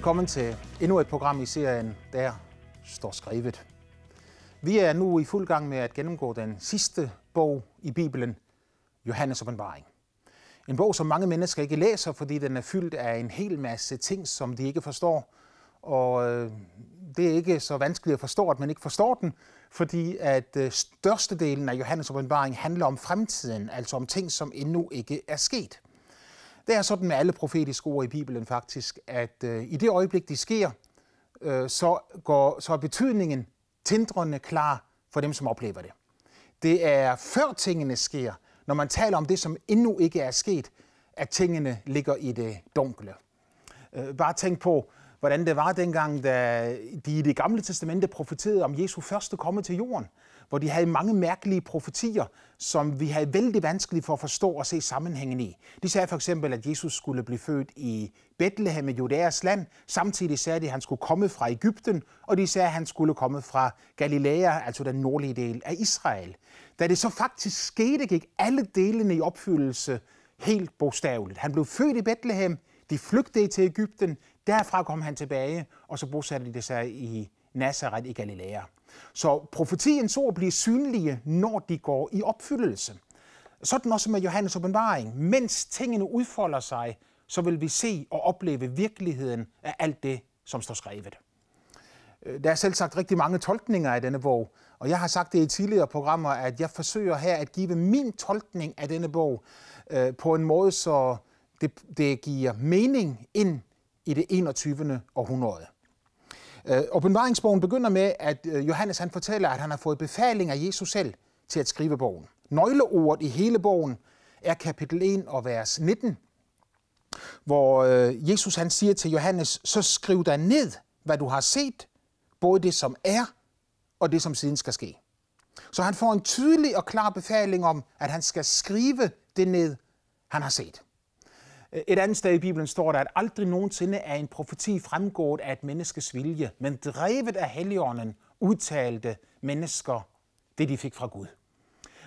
Velkommen til endnu et program i serien Der står skrevet. Vi er nu i fuld gang med at gennemgå den sidste bog i Bibelen, Johannes åbenbaring. En bog, som mange mennesker ikke læser, fordi den er fyldt af en hel masse ting, som de ikke forstår. Og øh, det er ikke så vanskeligt at forstå, at man ikke forstår den, fordi at øh, størstedelen af Johannes åbenbaring handler om fremtiden, altså om ting, som endnu ikke er sket. Det er sådan med alle profetiske ord i Bibelen faktisk, at øh, i det øjeblik, de sker, øh, så, går, så er betydningen tindrende klar for dem, som oplever det. Det er før tingene sker, når man taler om det, som endnu ikke er sket, at tingene ligger i det dunkle. Øh, bare tænk på, hvordan det var dengang, da de i det gamle testamente profeterede om Jesu første komme til jorden hvor de havde mange mærkelige profetier, som vi havde vældig vanskeligt for at forstå og se sammenhængen i. De sagde for eksempel, at Jesus skulle blive født i Bethlehem i Judæas land. Samtidig sagde de, at han skulle komme fra Ægypten, og de sagde, at han skulle komme fra Galilea, altså den nordlige del af Israel. Da det så faktisk skete, gik alle delene i opfyldelse helt bogstaveligt. Han blev født i Bethlehem, de flygtede til Ægypten, derfra kom han tilbage, og så bosatte de sig i Nazareth i Galilea. Så profetiens ord bliver synlige, når de går i opfyldelse. Sådan også med Johannes åbenbaring. Mens tingene udfolder sig, så vil vi se og opleve virkeligheden af alt det, som står skrevet. Øh, der er selv sagt rigtig mange tolkninger af denne bog, og jeg har sagt det i tidligere programmer, at jeg forsøger her at give min tolkning af denne bog øh, på en måde, så det, det giver mening ind i det 21. århundrede. Øh, åbenbaringsbogen begynder med, at øh, Johannes han fortæller, at han har fået befaling af Jesus selv til at skrive bogen. Nøgleordet i hele bogen er kapitel 1 og vers 19, hvor øh, Jesus han siger til Johannes, så skriv dig ned, hvad du har set, både det som er og det som siden skal ske. Så han får en tydelig og klar befaling om, at han skal skrive det ned, han har set. Et andet sted i Bibelen står der, at aldrig nogensinde er en profeti fremgået af et menneskes vilje, men drevet af helligånden udtalte mennesker det, de fik fra Gud.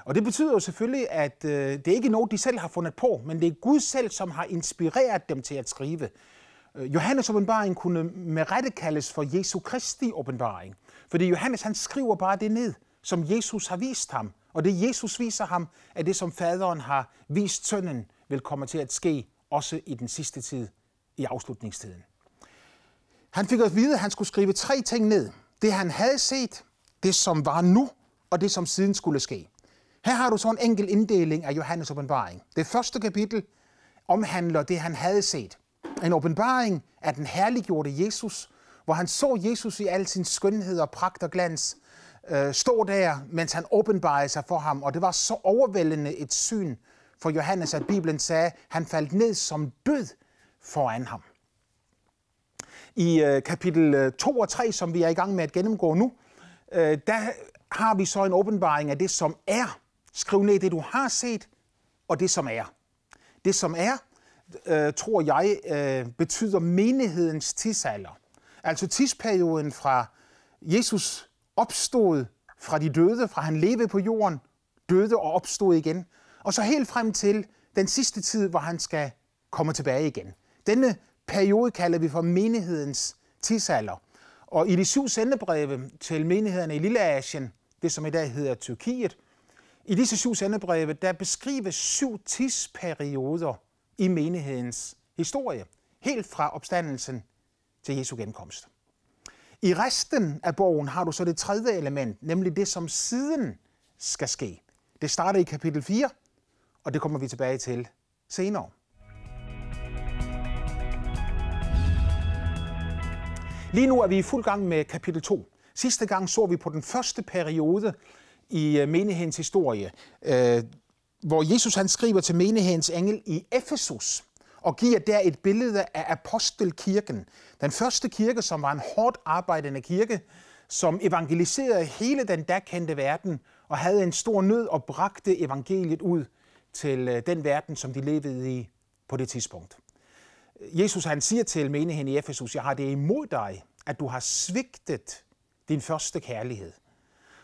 Og det betyder jo selvfølgelig, at øh, det er ikke noget, de selv har fundet på, men det er Gud selv, som har inspireret dem til at skrive. Øh, Johannes åbenbaring kunne med rette kaldes for Jesu Kristi åbenbaring. Fordi Johannes han skriver bare det ned, som Jesus har vist ham. Og det Jesus viser ham, er det, som faderen har vist sønnen, vil komme til at ske også i den sidste tid, i afslutningstiden. Han fik at vide, at han skulle skrive tre ting ned. Det, han havde set, det, som var nu, og det, som siden skulle ske. Her har du så en enkel inddeling af Johannes åbenbaring. Det første kapitel omhandler det, han havde set. En åbenbaring af den herliggjorte Jesus, hvor han så Jesus i al sin skønhed og pragt og glans, øh, stå der, mens han åbenbarede sig for ham, og det var så overvældende et syn, for Johannes, at Bibelen sagde, at han faldt ned som død foran ham. I øh, kapitel 2 øh, og 3, som vi er i gang med at gennemgå nu, øh, der har vi så en åbenbaring af det, som er. Skriv ned det, du har set, og det, som er. Det, som er, øh, tror jeg, øh, betyder menighedens tidsalder. Altså tidsperioden fra Jesus opstod fra de døde, fra han levede på jorden, døde og opstod igen, og så helt frem til den sidste tid, hvor han skal komme tilbage igen. Denne periode kalder vi for menighedens tidsalder. Og i de syv sendebreve til menighederne i Lilleasien, det som i dag hedder Tyrkiet, i disse syv sendebreve, der beskrives syv tidsperioder i menighedens historie, helt fra opstandelsen til Jesu genkomst. I resten af bogen har du så det tredje element, nemlig det, som siden skal ske. Det starter i kapitel 4, og det kommer vi tilbage til senere. Lige nu er vi i fuld gang med kapitel 2. Sidste gang så vi på den første periode i øh, menighedens historie, øh, hvor Jesus han skriver til menighedens engel i Efesus og giver der et billede af apostelkirken. Den første kirke, som var en hårdt arbejdende kirke, som evangeliserede hele den da verden og havde en stor nød og bragte evangeliet ud til øh, den verden, som de levede i på det tidspunkt. Jesus han siger til menigheden i Efesus, jeg har det imod dig, at du har svigtet din første kærlighed.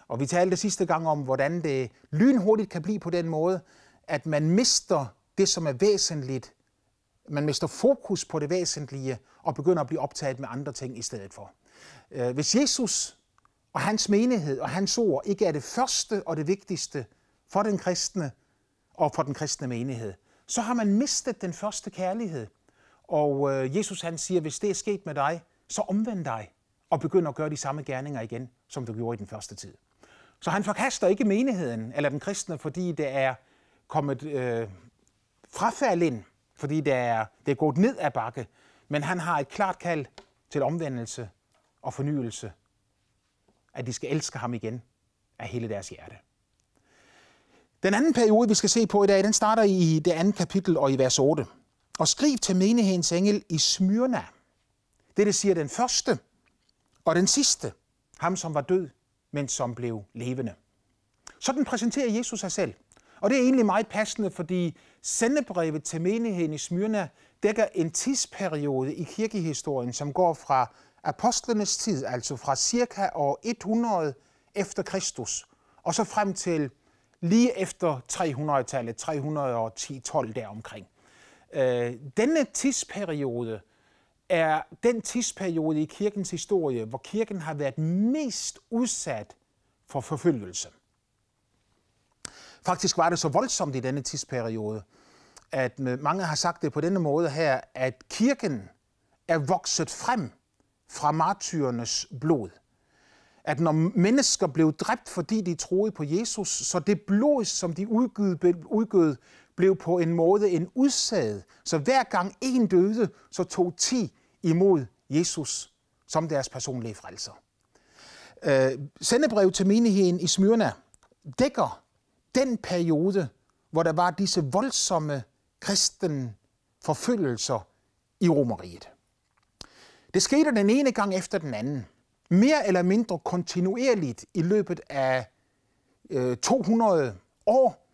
Og vi talte sidste gang om, hvordan det lynhurtigt kan blive på den måde, at man mister det, som er væsentligt. Man mister fokus på det væsentlige og begynder at blive optaget med andre ting i stedet for. Øh, hvis Jesus og hans menighed og hans ord ikke er det første og det vigtigste for den kristne, og for den kristne menighed. Så har man mistet den første kærlighed. Og øh, Jesus han siger, hvis det er sket med dig, så omvend dig og begynd at gøre de samme gerninger igen, som du gjorde i den første tid. Så han forkaster ikke menigheden eller den kristne, fordi det er kommet øh, frafald ind, fordi det er, det er gået ned ad bakke, men han har et klart kald til omvendelse og fornyelse, at de skal elske ham igen af hele deres hjerte. Den anden periode, vi skal se på i dag, den starter i det andet kapitel og i vers 8. Og skriv til menighedens engel i Smyrna. Det, det siger den første og den sidste, ham som var død, men som blev levende. Sådan præsenterer Jesus sig selv. Og det er egentlig meget passende, fordi sendebrevet til menigheden i Smyrna dækker en tidsperiode i kirkehistorien, som går fra apostlenes tid, altså fra cirka år 100 efter Kristus, og så frem til lige efter 300-tallet, 310-12 deromkring. Øh, denne tidsperiode er den tidsperiode i kirkens historie, hvor kirken har været mest udsat for forfølgelse. Faktisk var det så voldsomt i denne tidsperiode, at øh, mange har sagt det på denne måde her, at kirken er vokset frem fra martyrenes blod at når mennesker blev dræbt, fordi de troede på Jesus, så det blod, som de udgød, blev på en måde en udsad. Så hver gang en døde, så tog ti imod Jesus som deres personlige frelser. Øh, sendebrevet til menigheden i Smyrna dækker den periode, hvor der var disse voldsomme kristen forfølgelser i Romeriet. Det skete den ene gang efter den anden mere eller mindre kontinuerligt i løbet af øh, 200 år.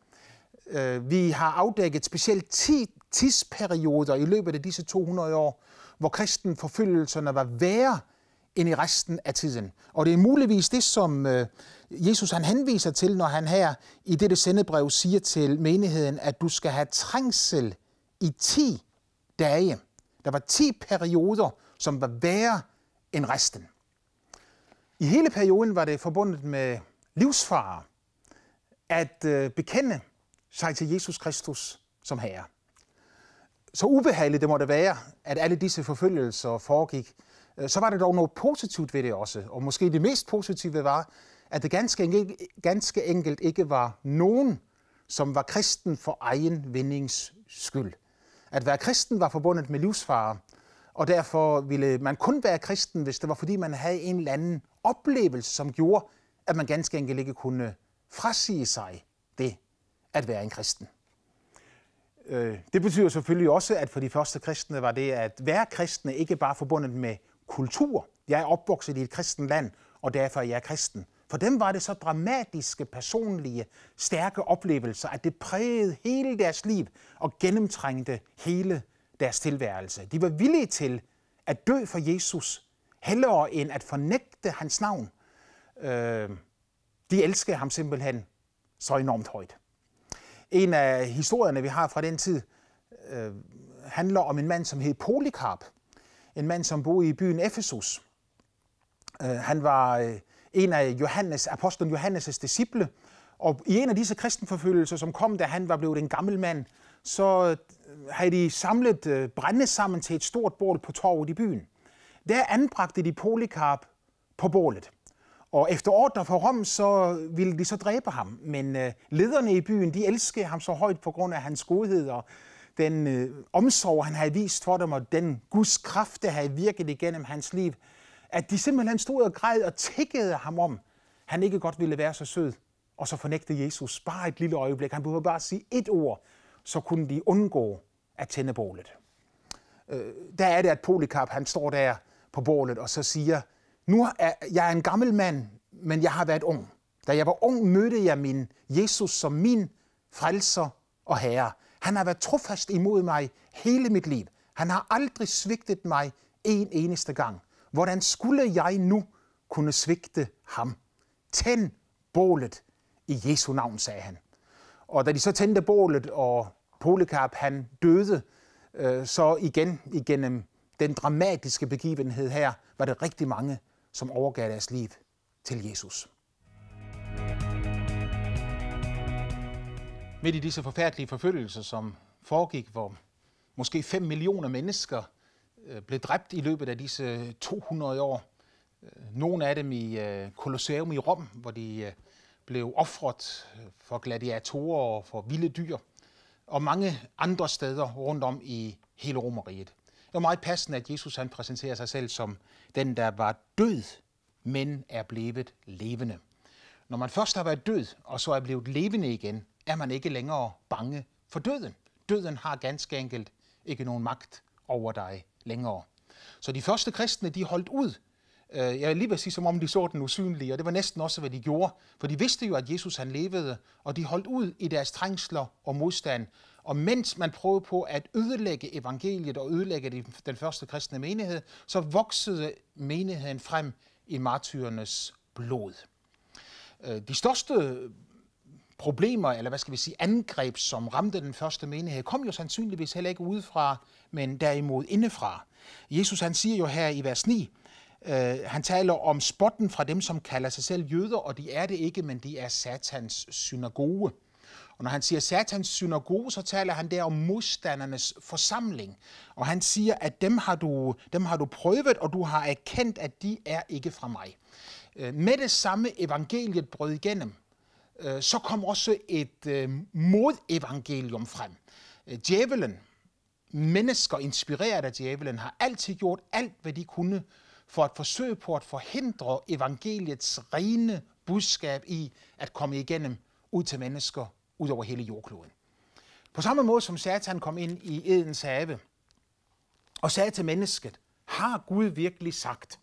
Øh, vi har afdækket specielt 10 tidsperioder i løbet af disse 200 år, hvor kristenforfølgelserne var værre end i resten af tiden. Og det er muligvis det, som øh, Jesus han henviser til, når han her i dette sendebrev siger til menigheden, at du skal have trængsel i 10 dage. Der var 10 perioder, som var værre end resten. I hele perioden var det forbundet med livsfare at øh, bekende sig til Jesus Kristus som Herre. Så ubehageligt det måtte være, at alle disse forfølgelser foregik, øh, så var det dog noget positivt ved det også. Og måske det mest positive var, at det ganske enkelt, ganske enkelt ikke var nogen, som var kristen for egen vindings skyld. At være kristen var forbundet med livsfare, og derfor ville man kun være kristen, hvis det var fordi, man havde en eller anden oplevelse, som gjorde, at man ganske enkelt ikke kunne frasige sig det at være en kristen. Øh, det betyder selvfølgelig også, at for de første kristne var det at være kristne ikke bare forbundet med kultur. Jeg er opvokset i et kristen land, og derfor er jeg kristen. For dem var det så dramatiske, personlige, stærke oplevelser, at det prægede hele deres liv og gennemtrængte hele deres tilværelse. De var villige til at dø for Jesus, hellere end at fornægte hans navn. Øh, de elskede ham simpelthen så enormt højt. En af historierne, vi har fra den tid, øh, handler om en mand, som hed Polycarp. En mand, som boede i byen Efesus. Øh, han var øh, en af Johannes, apostlen Johannes' disciple, og i en af disse kristenforfølgelser, som kom, da han var blevet en gammel mand, så øh, havde de samlet øh, brænde sammen til et stort bål på torvet i byen der anbragte de Polikarp på bålet. Og efter ordre fra Rom, så ville de så dræbe ham. Men øh, lederne i byen, de elskede ham så højt på grund af hans godhed og den øh, omsorg, han havde vist for dem, og den Guds kraft, der havde virket igennem hans liv, at de simpelthen stod og græd og tækkede ham om, han ikke godt ville være så sød, og så fornægte Jesus bare et lille øjeblik. Han behøvede bare at sige et ord, så kunne de undgå at tænde bålet. Øh, der er det, at Polycarp, han står der på bålet og så siger, nu er jeg en gammel mand, men jeg har været ung. Da jeg var ung, mødte jeg min Jesus som min frelser og herre. Han har været trofast imod mig hele mit liv. Han har aldrig svigtet mig en eneste gang. Hvordan skulle jeg nu kunne svigte ham? Tænd bålet i Jesu navn, sagde han. Og da de så tændte bålet, og Polikarp han døde, øh, så igen igennem den dramatiske begivenhed her var det rigtig mange, som overgav deres liv til Jesus. Midt i disse forfærdelige forfølgelser, som foregik, hvor måske 5 millioner mennesker øh, blev dræbt i løbet af disse 200 år. Øh, nogle af dem i øh, Colosseum i Rom, hvor de blev offret for gladiatorer og for vilde dyr, og mange andre steder rundt om i hele Romeriet var meget passende, at Jesus han præsenterer sig selv som den, der var død, men er blevet levende. Når man først har været død, og så er blevet levende igen, er man ikke længere bange for døden. Døden har ganske enkelt ikke nogen magt over dig længere. Så de første kristne, de holdt ud. Øh, jeg vil lige vil sige, som om de så den usynlige, og det var næsten også, hvad de gjorde. For de vidste jo, at Jesus han levede, og de holdt ud i deres trængsler og modstand, og mens man prøvede på at ødelægge evangeliet og ødelægge den første kristne menighed, så voksede menigheden frem i martyrernes blod. Øh, de største problemer, eller hvad skal vi sige, angreb, som ramte den første menighed, kom jo sandsynligvis heller ikke udefra, men derimod indefra. Jesus han siger jo her i vers 9, øh, han taler om spotten fra dem, som kalder sig selv jøder, og de er det ikke, men de er satans synagoge. Og når han siger satans synagoge, så taler han der om modstandernes forsamling. Og han siger, at dem har du, dem har du prøvet, og du har erkendt, at de er ikke fra mig. Øh, med det samme evangeliet brød igennem, øh, så kom også et øh, modevangelium frem. Djævelen, mennesker inspireret af djævelen, har altid gjort alt, hvad de kunne for at forsøge på at forhindre evangeliets rene budskab i at komme igennem ud til mennesker ud over hele jordkloden. På samme måde som Satan kom ind i Edens have og sagde til mennesket, har Gud virkelig sagt?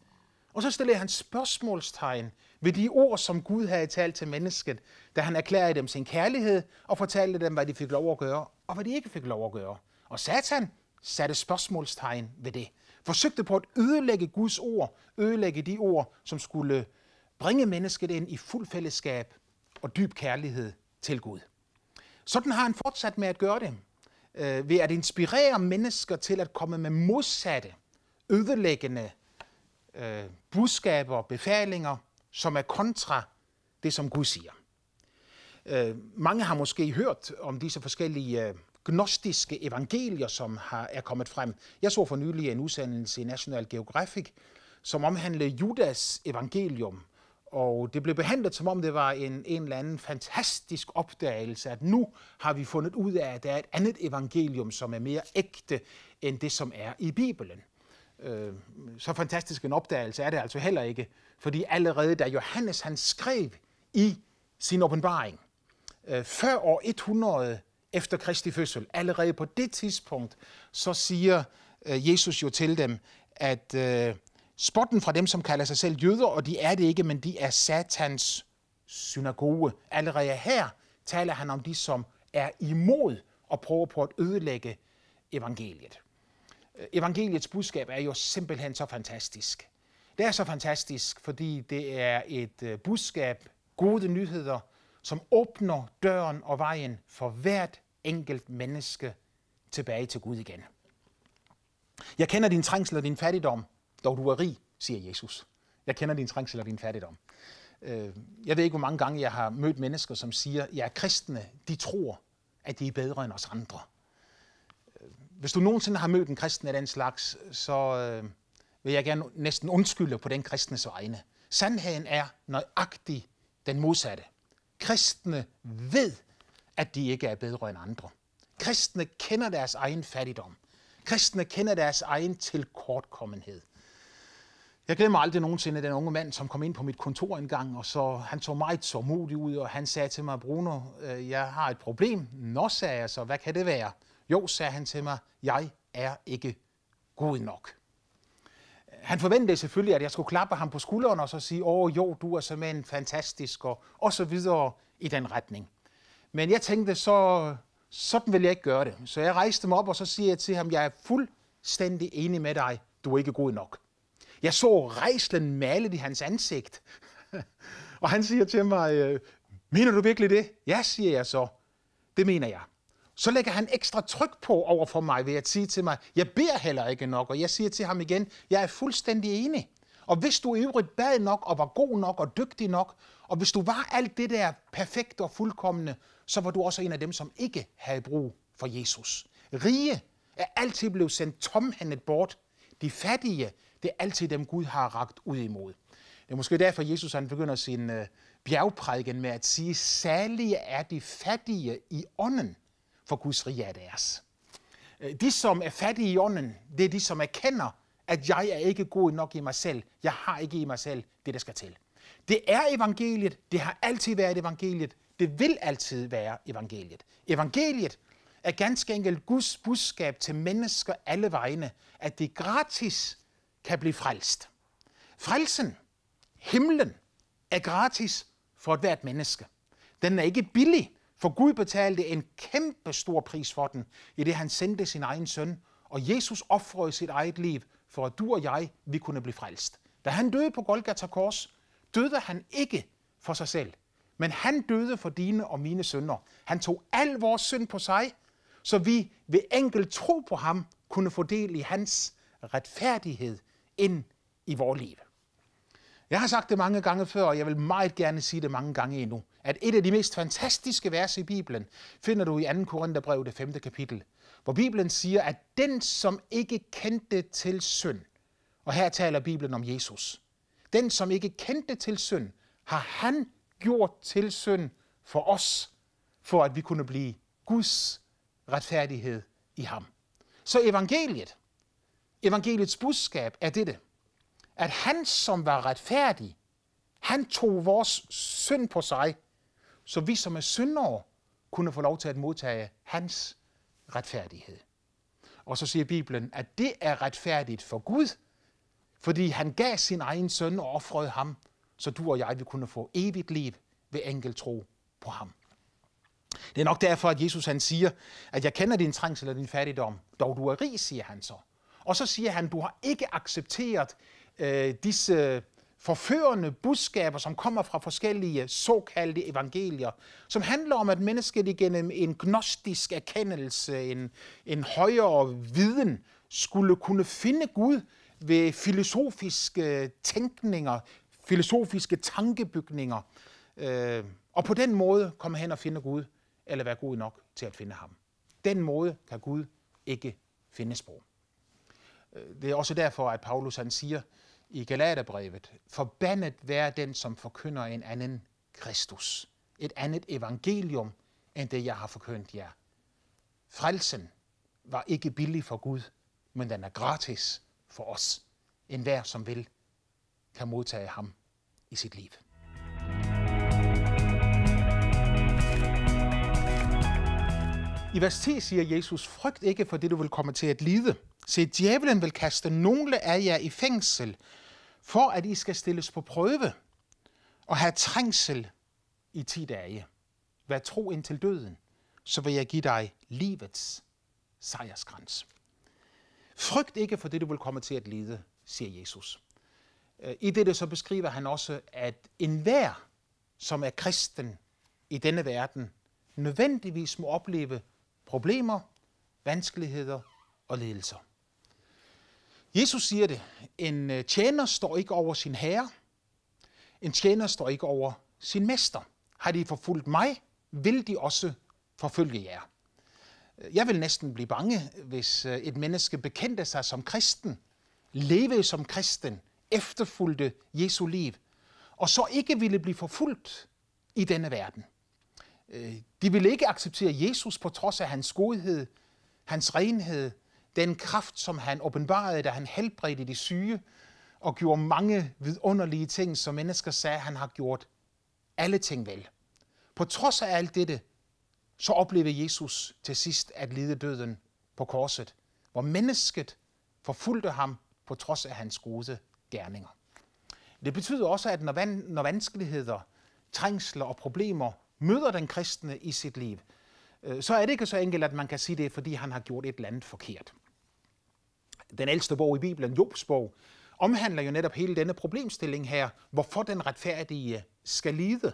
Og så stillede han spørgsmålstegn ved de ord, som Gud havde talt til mennesket, da han erklærede dem sin kærlighed og fortalte dem, hvad de fik lov at gøre og hvad de ikke fik lov at gøre. Og Satan satte spørgsmålstegn ved det. Forsøgte på at ødelægge Guds ord, ødelægge de ord, som skulle bringe mennesket ind i fuld fællesskab og dyb kærlighed til Gud. Sådan har han fortsat med at gøre det, øh, ved at inspirere mennesker til at komme med modsatte, ødelæggende øh, budskaber og befalinger, som er kontra det, som Gud siger. Øh, mange har måske hørt om disse forskellige øh, gnostiske evangelier, som har, er kommet frem. Jeg så for nylig en udsendelse i National Geographic, som omhandlede Judas evangelium, og det blev behandlet, som om det var en, en eller anden fantastisk opdagelse, at nu har vi fundet ud af, at der er et andet evangelium, som er mere ægte end det, som er i Bibelen. Øh, så fantastisk en opdagelse er det altså heller ikke, fordi allerede da Johannes han skrev i sin åbenbaring, øh, før år 100 efter Kristi fødsel, allerede på det tidspunkt, så siger øh, Jesus jo til dem, at øh, spotten fra dem, som kalder sig selv jøder, og de er det ikke, men de er satans synagoge. Allerede her taler han om de, som er imod og prøver på at ødelægge evangeliet. Øh, evangeliets budskab er jo simpelthen så fantastisk. Det er så fantastisk, fordi det er et øh, budskab, gode nyheder, som åbner døren og vejen for hvert enkelt menneske tilbage til Gud igen. Jeg kender din trængsel og din fattigdom. Dog du er rig, siger Jesus. Jeg kender din trængsel og din fattigdom. Øh, jeg ved ikke, hvor mange gange jeg har mødt mennesker, som siger, jeg er kristne, de tror, at de er bedre end os andre. Øh, hvis du nogensinde har mødt en kristen af den slags, så øh, vil jeg gerne næsten undskylde på den kristnes vegne. Sandheden er nøjagtig den modsatte. Kristne ved, at de ikke er bedre end andre. Kristne kender deres egen fattigdom. Kristne kender deres egen tilkortkommenhed. Jeg glemmer aldrig nogensinde den unge mand, som kom ind på mit kontor engang, og så han så meget modig ud, og han sagde til mig, Bruno, øh, jeg har et problem. Nå, sagde jeg så, hvad kan det være? Jo, sagde han til mig, jeg er ikke god nok. Han forventede selvfølgelig, at jeg skulle klappe ham på skulderen og så sige, åh jo, du er simpelthen fantastisk, og, og så videre i den retning. Men jeg tænkte, så sådan vil jeg ikke gøre det. Så jeg rejste mig op, og så siger jeg til ham, jeg er fuldstændig enig med dig, du er ikke god nok. Jeg så rejslen malet i hans ansigt. og han siger til mig, øh, mener du virkelig det? Ja, siger jeg så. Det mener jeg. Så lægger han ekstra tryk på over for mig ved at sige til mig, jeg beder heller ikke nok, og jeg siger til ham igen, jeg er fuldstændig enig. Og hvis du i øvrigt bad nok, og var god nok, og dygtig nok, og hvis du var alt det der perfekt og fuldkommende, så var du også en af dem, som ikke havde brug for Jesus. Rige er altid blevet sendt tomhændet bort. De fattige det er altid dem, Gud har ragt ud imod. Det er måske derfor, Jesus han begynder sin øh, bjergprædiken med at sige, særlige er de fattige i ånden, for Guds rige er deres. Øh, de, som er fattige i ånden, det er de, som erkender, at jeg er ikke god nok i mig selv. Jeg har ikke i mig selv det, der skal til. Det er evangeliet. Det har altid været evangeliet. Det vil altid være evangeliet. Evangeliet er ganske enkelt Guds budskab til mennesker alle vegne, at det er gratis kan blive frelst. Frelsen, himlen, er gratis for et hvert menneske. Den er ikke billig, for Gud betalte en kæmpe stor pris for den, i det han sendte sin egen søn, og Jesus offrede sit eget liv, for at du og jeg, vi kunne blive frelst. Da han døde på Golgata Kors, døde han ikke for sig selv, men han døde for dine og mine sønder. Han tog al vores synd på sig, så vi ved enkelt tro på ham kunne få del i hans retfærdighed, ind i vores liv. Jeg har sagt det mange gange før, og jeg vil meget gerne sige det mange gange endnu, at et af de mest fantastiske vers i Bibelen finder du i 2. Korintherbrev, det 5. kapitel, hvor Bibelen siger, at den, som ikke kendte til synd, og her taler Bibelen om Jesus, den, som ikke kendte til synd, har han gjort til synd for os, for at vi kunne blive Guds retfærdighed i ham. Så evangeliet, evangeliets budskab er dette, at han, som var retfærdig, han tog vores synd på sig, så vi som er syndere kunne få lov til at modtage hans retfærdighed. Og så siger Bibelen, at det er retfærdigt for Gud, fordi han gav sin egen søn og offrede ham, så du og jeg vil kunne få evigt liv ved enkelt tro på ham. Det er nok derfor, at Jesus han siger, at jeg kender din trængsel og din fattigdom, dog du er rig, siger han så. Og så siger han, du har ikke accepteret øh, disse forførende budskaber, som kommer fra forskellige såkaldte evangelier, som handler om, at mennesket igennem en gnostisk erkendelse, en, en højere viden, skulle kunne finde Gud ved filosofiske tænkninger, filosofiske tankebygninger, øh, og på den måde komme hen og finde Gud, eller være god nok til at finde ham. Den måde kan Gud ikke findes på. Øh, det er også derfor, at Paulus han siger i Galaterbrevet, forbandet være den, som forkynder en anden Kristus, et andet evangelium, end det, jeg har forkyndt jer. Frelsen var ikke billig for Gud, men den er gratis for os. En hver, som vil, kan modtage ham i sit liv. I vers 10 siger Jesus, frygt ikke for det, du vil komme til at lide. Se, djævelen vil kaste nogle af jer i fængsel, for at I skal stilles på prøve og have trængsel i ti dage. Vær tro indtil døden, så vil jeg give dig livets sejrskrans. Frygt ikke for det, du vil komme til at lide, siger Jesus. Øh, I det så beskriver han også, at enhver, som er kristen i denne verden, nødvendigvis må opleve problemer, vanskeligheder og lidelser. Jesus siger det. En øh, tjener står ikke over sin herre. En tjener står ikke over sin mester. Har de forfulgt mig, vil de også forfølge jer. Jeg vil næsten blive bange, hvis øh, et menneske bekendte sig som kristen, levede som kristen, efterfulgte Jesu liv, og så ikke ville blive forfulgt i denne verden. Øh, de ville ikke acceptere Jesus på trods af hans godhed, hans renhed, den kraft, som han åbenbarede, da han helbredte de syge og gjorde mange vidunderlige ting, som mennesker sagde, han har gjort alle ting vel. På trods af alt dette, så oplevede Jesus til sidst at lide døden på korset, hvor mennesket forfulgte ham på trods af hans gode gerninger. Det betyder også, at når, van, når vanskeligheder, trængsler og problemer møder den kristne i sit liv, øh, så er det ikke så enkelt, at man kan sige det, fordi han har gjort et eller andet forkert den ældste bog i Bibelen, Jobs bog, omhandler jo netop hele denne problemstilling her, hvorfor den retfærdige øh, skal lide.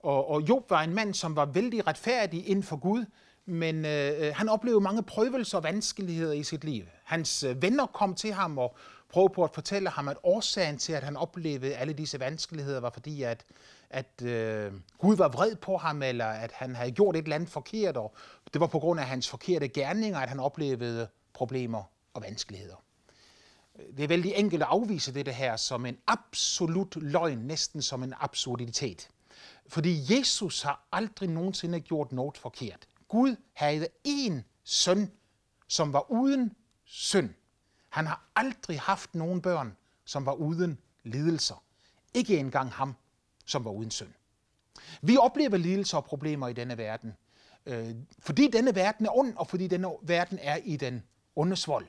Og, og Job var en mand, som var vældig retfærdig inden for Gud, men øh, øh han oplevede mange prøvelser og vanskeligheder i sit liv. Hans øh, venner kom til ham og prøvede på at fortælle ham, at årsagen til, at han oplevede alle disse vanskeligheder, var fordi, at, at øh, Gud var vred på ham, eller at han havde gjort et eller andet forkert, og det var på grund af hans forkerte gerninger, at han oplevede problemer og vanskeligheder. Det er vældig enkelt at afvise det her som en absolut løgn, næsten som en absurditet. Fordi Jesus har aldrig nogensinde gjort noget forkert. Gud havde én søn, som var uden synd. Han har aldrig haft nogen børn, som var uden lidelser. Ikke engang ham, som var uden synd. Vi oplever lidelser og problemer i denne verden, øh, fordi denne verden er ond, og fordi denne verden er i den ondes vold.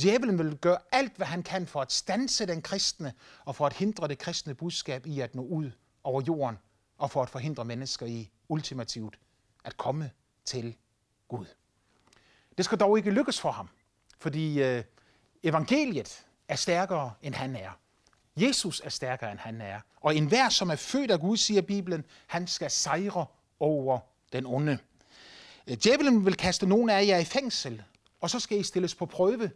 Djævelen vil gøre alt, hvad han kan for at stanse den kristne og for at hindre det kristne budskab i at nå ud over jorden og for at forhindre mennesker i ultimativt at komme til Gud. Det skal dog ikke lykkes for ham, fordi øh, evangeliet er stærkere, end han er. Jesus er stærkere, end han er. Og enhver, som er født af Gud, siger Bibelen, han skal sejre over den onde. Øh, djævelen vil kaste nogen af jer i fængsel, og så skal I stilles på prøve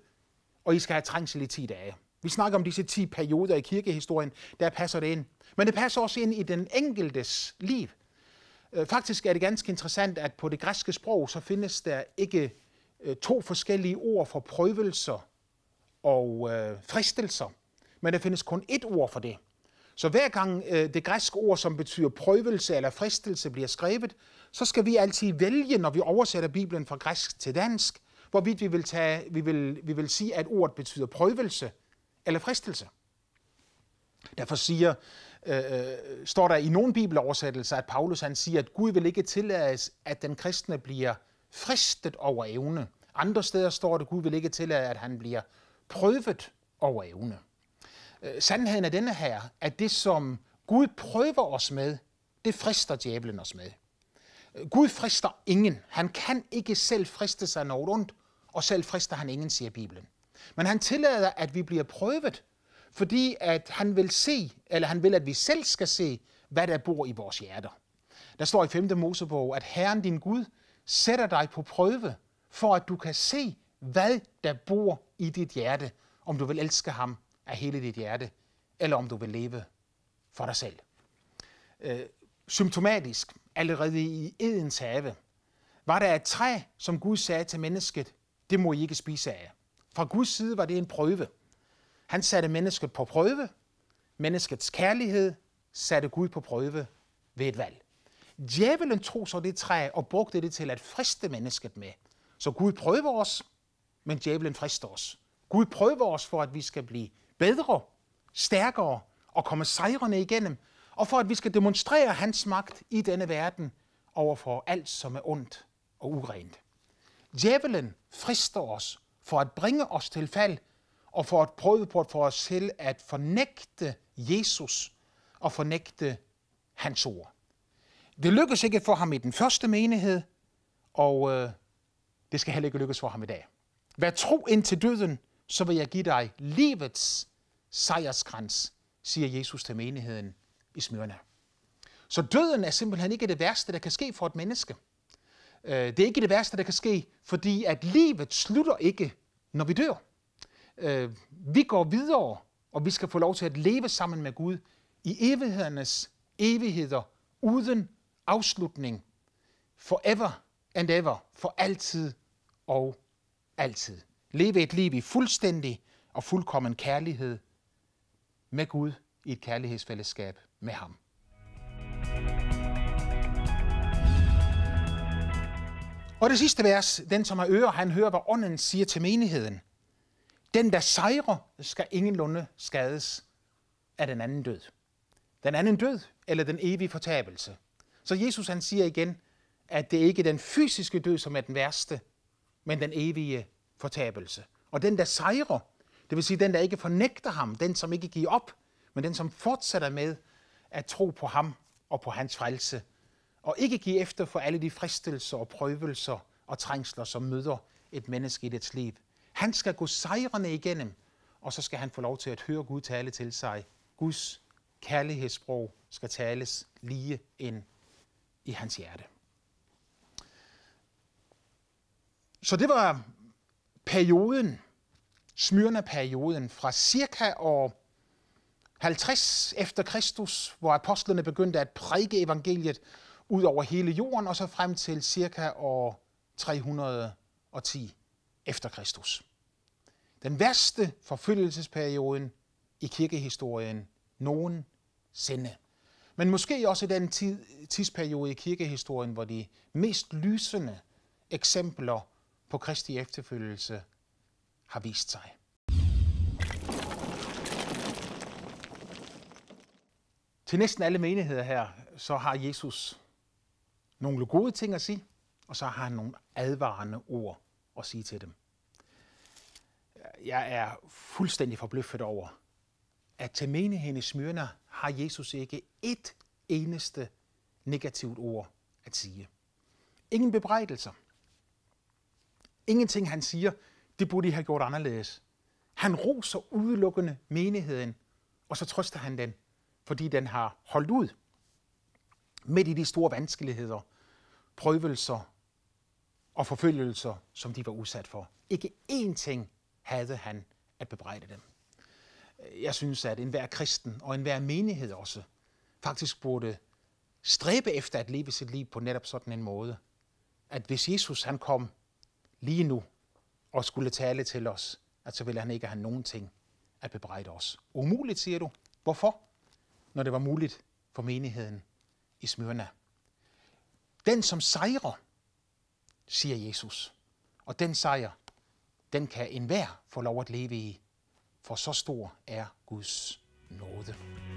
og I skal have trængsel i 10 dage. Vi snakker om disse 10 perioder i kirkehistorien, der passer det ind. Men det passer også ind i den enkeltes liv. Øh, faktisk er det ganske interessant, at på det græske sprog, så findes der ikke øh, to forskellige ord for prøvelser og øh, fristelser, men der findes kun ét ord for det. Så hver gang øh, det græske ord, som betyder prøvelse eller fristelse, bliver skrevet, så skal vi altid vælge, når vi oversætter Bibelen fra græsk til dansk, hvorvidt vi vil, tage, vi vil, vi vil sige, at ordet betyder prøvelse eller fristelse. Derfor siger, øh, øh står der i nogle bibeloversættelser, at Paulus han siger, at Gud vil ikke tillade, at den kristne bliver fristet over evne. Andre steder står det, at Gud vil ikke tillade, at han bliver prøvet over evne. Øh, sandheden er denne her, at det som Gud prøver os med, det frister djævlen os med. Øh, Gud frister ingen. Han kan ikke selv friste sig noget ondt, og selv frister han ingen, siger Bibelen. Men han tillader, at vi bliver prøvet, fordi at han vil se, eller han vil, at vi selv skal se, hvad der bor i vores hjerter. Der står i 5. Mosebog, at Herren din Gud sætter dig på prøve, for at du kan se, hvad der bor i dit hjerte, om du vil elske ham af hele dit hjerte, eller om du vil leve for dig selv. Øh, symptomatisk, allerede i Edens have, var der et træ, som Gud sagde til mennesket, det må I ikke spise af. Fra Guds side var det en prøve. Han satte mennesket på prøve. Menneskets kærlighed satte Gud på prøve ved et valg. Djævelen tog så det træ og brugte det til at friste mennesket med. Så Gud prøver os, men djævelen frister os. Gud prøver os for, at vi skal blive bedre, stærkere og komme sejrende igennem, og for at vi skal demonstrere hans magt i denne verden over for alt, som er ondt og urent. Djævelen frister os for at bringe os til fald, og for at prøve på at få os til at fornægte Jesus og fornægte hans ord. Det lykkedes ikke for ham i den første menighed, og øh, det skal heller ikke lykkes for ham i dag. Vær tro ind til døden, så vil jeg give dig livets sejrskrans, siger Jesus til menigheden i Smyrna. Så døden er simpelthen ikke det værste, der kan ske for et menneske. Øh, Det er ikke det værste, der kan ske, fordi at livet slutter ikke, når vi dør. Øh, vi går videre, og vi skal få lov til at leve sammen med Gud i evighedernes evigheder, uden afslutning. Forever and ever, for altid og altid. Leve et liv i fuldstændig og fuldkommen kærlighed med Gud i et kærlighedsfællesskab med ham. Og det sidste vers, den som har ører, han hører, hvad ånden siger til menigheden. Den, der sejrer, skal ingenlunde skades af den anden død. Den anden død eller den evige fortabelse. Så Jesus han siger igen, at det ikke er den fysiske død, som er den værste, men den evige fortabelse. Og den, der sejrer, det vil sige den, der ikke fornægter ham, den, som ikke giver op, men den, som fortsætter med at tro på ham og på hans frelse, og ikke give efter for alle de fristelser og prøvelser og trængsler, som møder et menneske i dets liv. Han skal gå sejrende igennem, og så skal han få lov til at høre Gud tale til sig. Guds kærlighedssprog skal tales lige ind i hans hjerte. Så det var perioden, smyrende perioden fra cirka år 50 efter Kristus, hvor apostlene begyndte at prædike evangeliet, ud over hele jorden og så frem til cirka år 310 efter Kristus. Den værste forfølgelsesperioden i kirkehistorien nogensinde. Men måske også den tidsperiode i kirkehistorien, hvor de mest lysende eksempler på Kristi efterfølgelse har vist sig. Til næsten alle menigheder her, så har Jesus nogle gode ting at sige, og så har han nogle advarende ord at sige til dem. Jeg er fuldstændig forbløffet over, at til menigheden i Smyrna har Jesus ikke et eneste negativt ord at sige. Ingen bebrejdelser. Ingenting han siger, det burde I have gjort anderledes. Han roser udelukkende menigheden, og så trøster han den, fordi den har holdt ud midt i de store vanskeligheder, prøvelser og forfølgelser, som de var udsat for. Ikke én ting havde han at bebrejde dem. Jeg synes, at enhver kristen og enhver menighed også faktisk burde stræbe efter at leve sit liv på netop sådan en måde, at hvis Jesus han kom lige nu og skulle tale til os, at så ville han ikke have nogen ting at bebrejde os. Umuligt, siger du. Hvorfor? Når det var muligt for menigheden i Smyrna. Den, som sejrer, siger Jesus. Og den sejr, den kan enhver få lov at leve i, for så stor er Guds nåde.